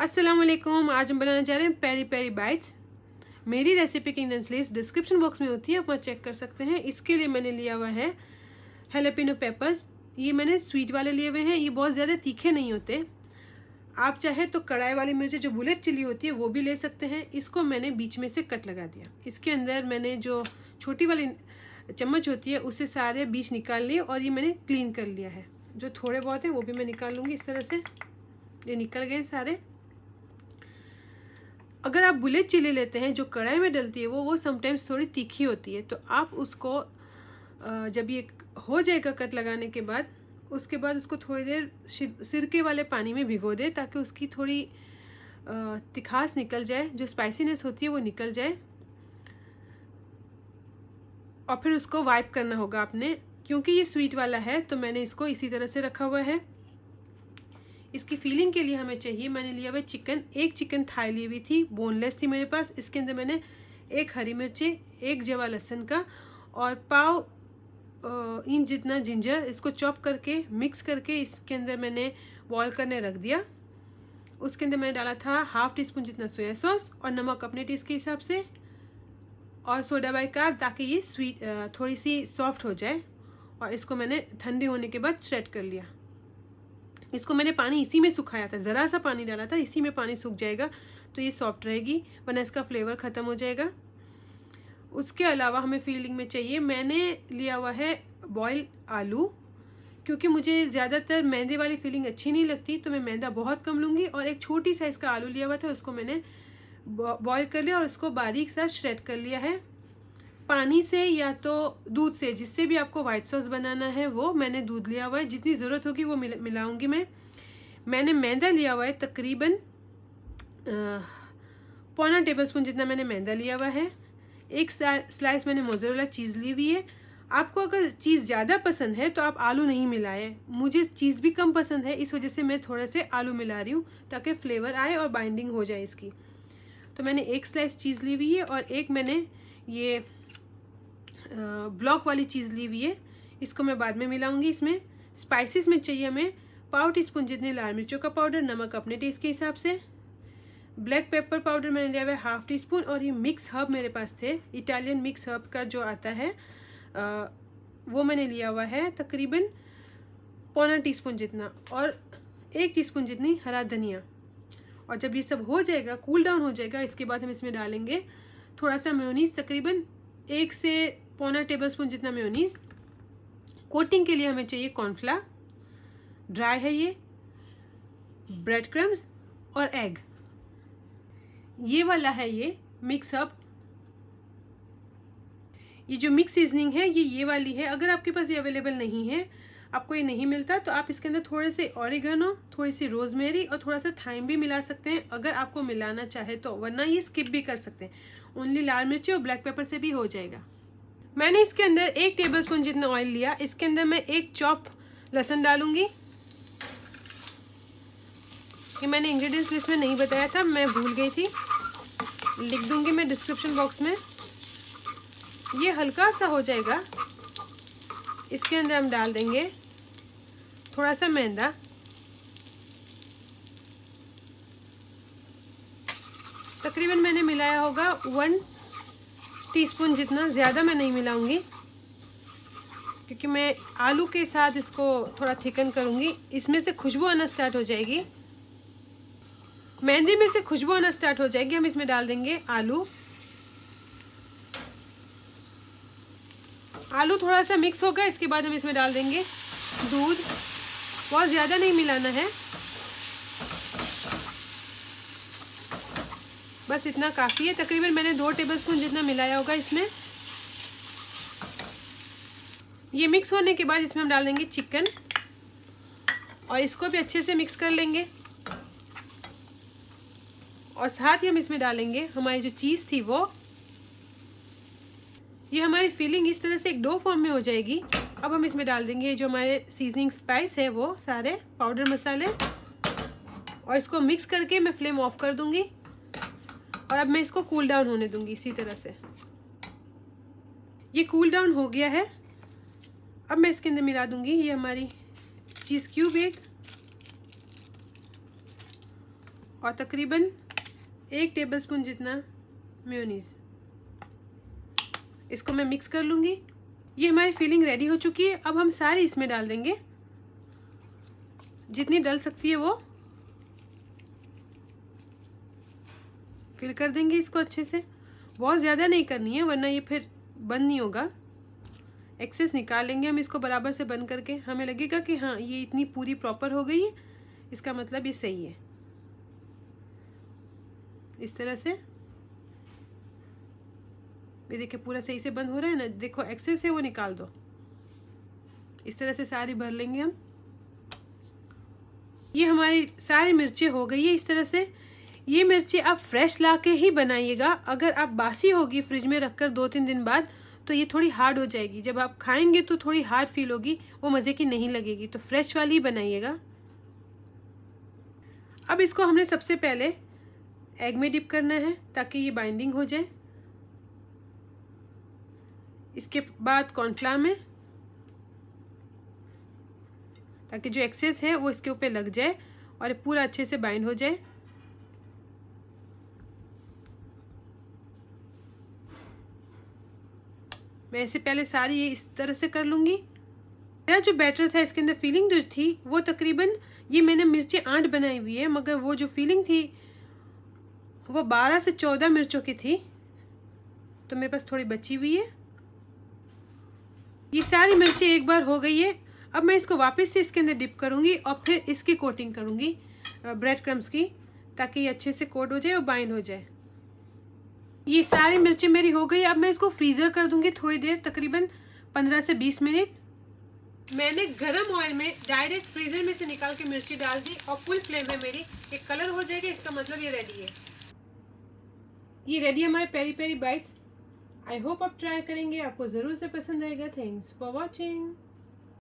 वालेकुम आज हम बनाना जा रहे हैं पेरी पेरी बाइट्स मेरी रेसिपी की इंग्रेडिएंट्स लिस्ट डिस्क्रिप्शन बॉक्स में होती है आप वहाँ चेक कर सकते हैं इसके लिए मैंने लिया हुआ है हेलेपिनो पेपर्स ये मैंने स्वीट वाले लिए हुए हैं ये बहुत ज़्यादा तीखे नहीं होते आप चाहे तो कढ़ाई वाली मिर्च जो बुलेट चिली होती है वो भी ले सकते हैं इसको मैंने बीच में से कट लगा दिया इसके अंदर मैंने जो छोटी वाली चम्मच होती है उससे सारे बीज निकाल लिए और ये मैंने क्लीन कर लिया है जो थोड़े बहुत हैं वो भी मैं निकाल लूँगी इस तरह से ये निकल गए सारे अगर आप बुलेट चिली लेते हैं जो कढ़ाई में डलती है वो वो समटाइम्स थोड़ी तीखी होती है तो आप उसको जब ये हो जाएगा कट लगाने के बाद उसके बाद उसको थोड़ी देर सिरके वाले पानी में भिगो दे ताकि उसकी थोड़ी तिखास निकल जाए जो स्पाइसीनेस होती है वो निकल जाए और फिर उसको वाइप करना होगा आपने क्योंकि ये स्वीट वाला है तो मैंने इसको इसी तरह से रखा हुआ है इसकी फीलिंग के लिए हमें चाहिए मैंने लिया हुआ चिकन एक चिकन थाई ली हुई थी बोनलेस थी मेरे पास इसके अंदर मैंने एक हरी मिर्ची एक जवा लहसन का और पाव इंच जितना जिंजर इसको चॉप करके मिक्स करके इसके अंदर मैंने बॉयल करने रख दिया उसके अंदर मैंने डाला था हाफ टी स्पून जितना सोया सॉस और नमक अपने टेस्ट के हिसाब से और सोडा बाई कार्ब ताकि ये स्वीट थोड़ी सी सॉफ्ट हो जाए और इसको मैंने ठंडे होने के बाद श्रेड कर लिया इसको मैंने पानी इसी में सुखाया था ज़रा सा पानी डाला था इसी में पानी सूख जाएगा तो ये सॉफ्ट रहेगी वरना इसका फ्लेवर ख़त्म हो जाएगा उसके अलावा हमें फीलिंग में चाहिए मैंने लिया हुआ है बॉयल आलू क्योंकि मुझे ज़्यादातर मैदे वाली फीलिंग अच्छी नहीं लगती तो मैं मैदा बहुत कम लूँगी और एक छोटी साइज़ का आलू लिया हुआ था उसको मैंने बॉयल कर लिया और उसको बारीक सा श्रेड कर लिया है पानी से या तो दूध से जिससे भी आपको वाइट सॉस बनाना है वो मैंने दूध लिया हुआ है जितनी ज़रूरत होगी वो मिला मिलाऊँगी मैं मैंने मैदा लिया हुआ है तकरीबन पौना टेबल स्पून जितना मैंने मैदा लिया हुआ है एक स्लाइस मैंने मोजरेला चीज़ ली हुई है आपको अगर चीज़ ज़्यादा पसंद है तो आप आलू नहीं मिलाए मुझे चीज़ भी कम पसंद है इस वजह से मैं थोड़े से आलू मिला रही हूँ ताकि फ्लेवर आए और बाइंडिंग हो जाए इसकी तो मैंने एक स्लाइस चीज़ ली हुई है और एक मैंने ये ब्लॉक वाली चीज़ ली हुई है इसको मैं बाद में मिलाऊंगी इसमें स्पाइसेस में चाहिए हमें पाव टी स्पून जितने लाल मिर्चों का पाउडर नमक अपने टेस्ट के हिसाब से ब्लैक पेपर पाउडर मैंने लिया हुआ है हाफ टी स्पून और ये मिक्स हर्ब मेरे पास थे इटालियन मिक्स हर्ब का जो आता है आ, वो मैंने लिया हुआ है तकरीबन पौना टी स्पून जितना और एक टी स्पून जितनी हरा धनिया और जब ये सब हो जाएगा कूल डाउन हो जाएगा इसके बाद हम इसमें डालेंगे थोड़ा सा मेयोनीज तकरीबन एक से पौना टेबल स्पून जितना मेयोनीज कोटिंग के लिए हमें चाहिए कॉर्नफ्ला ड्राई है ये ब्रेड क्रम्स और एग ये वाला है ये मिक्स अप ये जो मिक्स सीजनिंग है ये ये वाली है अगर आपके पास ये अवेलेबल नहीं है आपको ये नहीं मिलता तो आप इसके अंदर थोड़े से ऑरिगनो थोड़ी सी रोजमेरी और थोड़ा सा थाइम भी मिला सकते हैं अगर आपको मिलाना चाहे तो वरना ये स्किप भी कर सकते हैं ओनली लाल मिर्ची और ब्लैक पेपर से भी हो जाएगा मैंने इसके अंदर एक टेबलस्पून जितना ऑयल लिया इसके अंदर मैं एक चॉप लहसुन डालूंगी ये मैंने इंग्रेडिएंट्स लिस्ट में नहीं बताया था मैं भूल गई थी लिख दूंगी मैं डिस्क्रिप्शन बॉक्स में ये हल्का सा हो जाएगा इसके अंदर हम डाल देंगे थोड़ा सा मैदा तकरीबन मैंने मिलाया होगा वन टीस्पून जितना ज़्यादा मैं नहीं मिलाऊंगी क्योंकि मैं आलू के साथ इसको थोड़ा थिकन करूंगी इसमें से खुशबू आना स्टार्ट हो जाएगी मेहंदी में से खुशबू आना स्टार्ट हो जाएगी हम इसमें डाल देंगे आलू आलू थोड़ा सा मिक्स होगा इसके बाद हम इसमें डाल देंगे दूध बहुत ज़्यादा नहीं मिलाना है बस इतना काफ़ी है तकरीबन मैंने दो टेबलस्पून जितना मिलाया होगा इसमें ये मिक्स होने के बाद इसमें हम डाल देंगे चिकन और इसको भी अच्छे से मिक्स कर लेंगे और साथ ही हम इसमें डालेंगे हमारी जो चीज़ थी वो ये हमारी फीलिंग इस तरह से एक डो फॉर्म में हो जाएगी अब हम इसमें डाल देंगे जो हमारे सीजनिंग स्पाइस है वो सारे पाउडर मसाले और इसको मिक्स करके मैं फ्लेम ऑफ कर दूंगी और अब मैं इसको कूल डाउन होने दूंगी इसी तरह से ये कूल डाउन हो गया है अब मैं इसके अंदर मिला दूंगी ये हमारी चीज़ क्यूब एक और तकरीबन एक टेबलस्पून जितना म्योनीस इसको मैं मिक्स कर लूँगी ये हमारी फीलिंग रेडी हो चुकी है अब हम सारी इसमें डाल देंगे जितनी डल सकती है वो फिल कर देंगे इसको अच्छे से बहुत ज़्यादा नहीं करनी है वरना ये फिर बंद नहीं होगा एक्सेस निकाल लेंगे हम इसको बराबर से बंद करके हमें लगेगा कि हाँ ये इतनी पूरी प्रॉपर हो गई है इसका मतलब ये सही है इस तरह से ये देखिए पूरा सही से बंद हो रहा है ना देखो एक्सेस है वो निकाल दो इस तरह से सारी भर लेंगे हम ये हमारी सारी मिर्चें हो गई है इस तरह से ये मिर्ची आप फ्रेश ला के ही बनाइएगा अगर आप बासी होगी फ्रिज में रखकर दो तीन दिन बाद तो ये थोड़ी हार्ड हो जाएगी जब आप खाएंगे तो थोड़ी हार्ड फील होगी वो मज़े की नहीं लगेगी तो फ्रेश वाली ही बनाइएगा अब इसको हमने सबसे पहले एग में डिप करना है ताकि ये बाइंडिंग हो जाए इसके बाद कॉर्नफ्लावर में ताकि जो एक्सेस है वो इसके ऊपर लग जाए और पूरा अच्छे से बाइंड हो जाए मैं इसे पहले सारी ये इस तरह से कर लूँगी मेरा जो बैटर था इसके अंदर फीलिंग जो थी वो तकरीबन ये मैंने मिर्ची आठ बनाई हुई है मगर वो जो फीलिंग थी वो बारह से चौदह मिर्चों की थी तो मेरे पास थोड़ी बची हुई है ये सारी मिर्ची एक बार हो गई है अब मैं इसको वापस से इसके अंदर डिप करूँगी और फिर इसकी कोटिंग करूँगी ब्रेड क्रम्स की ताकि ये अच्छे से कोट हो जाए और बाइंड हो जाए ये सारी मिर्ची मेरी हो गई अब मैं इसको फ्रीज़र कर दूंगी थोड़ी देर तकरीबन पंद्रह से बीस मिनट मैंने गरम ऑयल में डायरेक्ट फ्रीज़र में से निकाल के मिर्ची डाल दी और फुल फ्लेम में मेरी ये कलर हो जाएगा इसका मतलब ये रेडी है ये रेडी हमारे peri peri bites I hope आप ट्राई करेंगे आपको ज़रूर से पसंद आएगा थैंक्स फॉर वॉचिंग